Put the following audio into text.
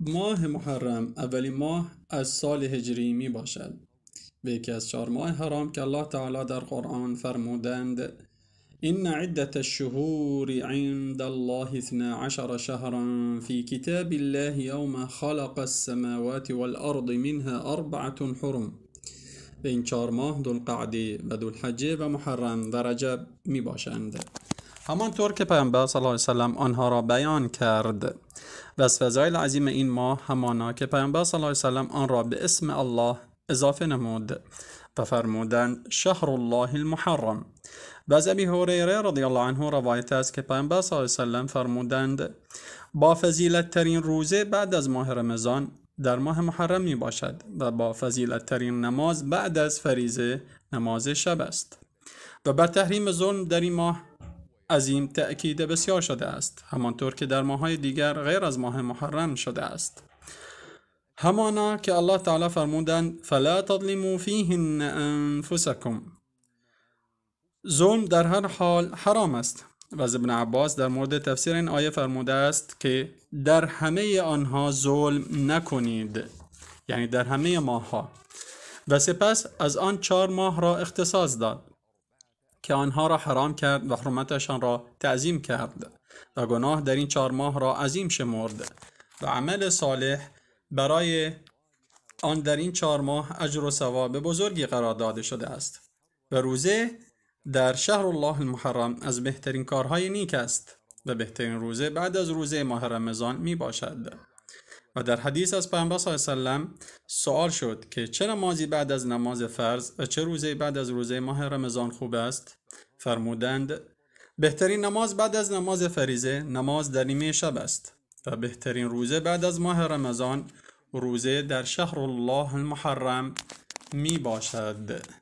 ماه محرم اولی ماه از سال هجری می باشد به یکی از چهار ماه حرام که الله تعالی در قرآن فرمودند این عدت الشهور عند الله اثنا عشر شهرا في كتاب الله يوم خلق السماوات والارض منها أربعة حرم این چهار ماه دلقعده و و محرم و رجب می باشند همانطور که پیامبر صلی الله علیه آنها را بیان کرد و از فضای عظیم این ماه همانا که پیامبر صلی الله علیه وسلم آن را به اسم الله اضافه نمود و فرمودند شهر الله المحرم و از ابی هریره رضی الله عنه روایت است که پیامبر صلی الله علیه وسلم فرمودند با فضیلت ترین روزه بعد از ماه رمضان در ماه محرم می باشد و با فضیلت ترین نماز بعد از فریزه نماز شب است و بر تحریم ظلم در این ماه این تأکید بسیار شده است همانطور که در ماهای دیگر غیر از ماه محرم شده است همانا که الله تعالی فرمودند فلا تظلموا فیهن انفسکم ظلم در هر حال حرام است و از ابن عباس در مورد تفسیر این آیه فرموده است که در همه آنها ظلم نکنید یعنی در همه ماه ها و سپس از آن چهار ماه را اختصاص داد که آنها را حرام کرد و حرمتشان را تعظیم کرد و گناه در این چهار ماه را عظیم شمرد و عمل صالح برای آن در این چهار ماه اجر و ثواب بزرگی قرار داده شده است و روزه در شهر الله المحرم از بهترین کارهای نیک است و بهترین روزه بعد از روزه ماه رمضان می باشد و در حدیث از پیامبر صلی الله علیه سوال شد که چه نمازی بعد از نماز فرض و چه روزه بعد از روزه ماه رمضان خوب است فرمودند بهترین نماز بعد از نماز فریزه نماز در نیمه شب است و بهترین روزه بعد از ماه رمضان روزه در شهر الله المحرم می باشد